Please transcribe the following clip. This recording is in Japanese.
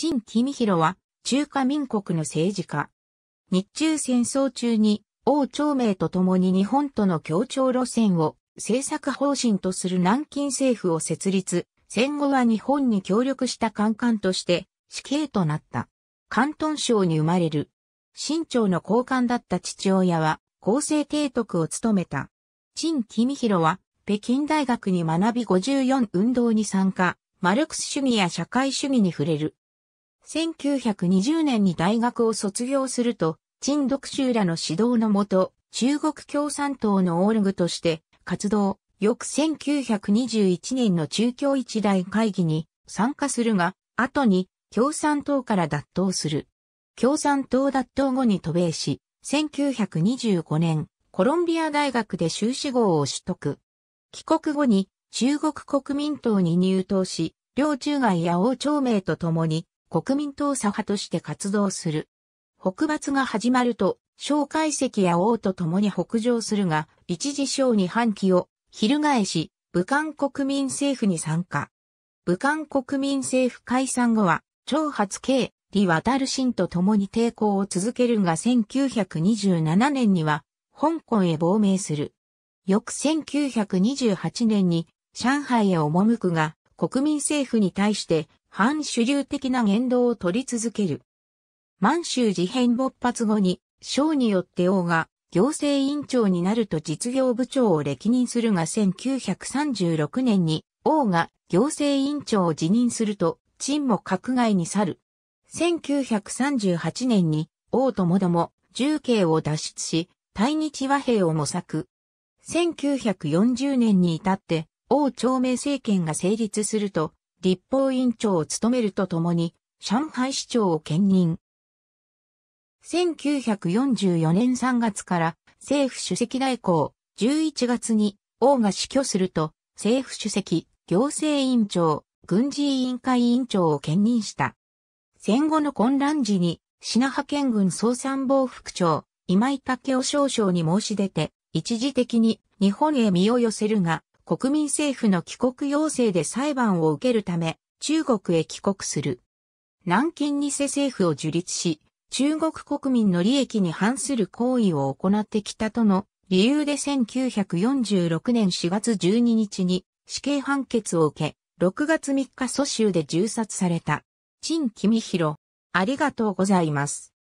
陳君博は中華民国の政治家。日中戦争中に王朝明と共に日本との協調路線を政策方針とする南京政府を設立、戦後は日本に協力した官官として死刑となった。広東省に生まれる。清朝の高官だった父親は厚生提督を務めた。陳公博は北京大学に学び54運動に参加、マルクス主義や社会主義に触れる。1920年に大学を卒業すると、陳独秀らの指導のもと、中国共産党のオールグとして活動、翌1921年の中共一大会議に参加するが、後に共産党から脱党する。共産党脱党後に渡米し、1925年、コロンビア大学で修士号を取得。帰国後に中国国民党に入党し、両中外や王朝名と共に国民党左派として活動する。北伐が始まると、蒋介石や王と共に北上するが、一時小に反旗を翻し、武漢国民政府に参加。武漢国民政府解散後は、長発慶、李渡る新と共に抵抗を続けるが1927年には、香港へ亡命する。翌1928年に上海へ赴くが、国民政府に対して反主流的な言動を取り続ける。満州事変勃発後に、省によって王が行政委員長になると実業部長を歴任するが1936年に王が行政委員長を辞任すると、陳も閣外に去る。1938年に王ともども重慶を脱出し、対日和平を模索。1940年に至って王朝明政権が成立すると、立法委員長を務めるとともに、上海市長を兼任。1944年3月から政府主席代行、11月に王が死去すると、政府主席、行政委員長、軍事委員会委員長を兼任した。戦後の混乱時に、品派遣軍総参謀副長、今井武雄少将に申し出て、一時的に日本へ身を寄せるが、国民政府の帰国要請で裁判を受けるため、中国へ帰国する。南京偽政府を樹立し、中国国民の利益に反する行為を行ってきたとの理由で1946年4月12日に死刑判決を受け、6月3日蘇州で銃殺された。陳公博。ありがとうございます。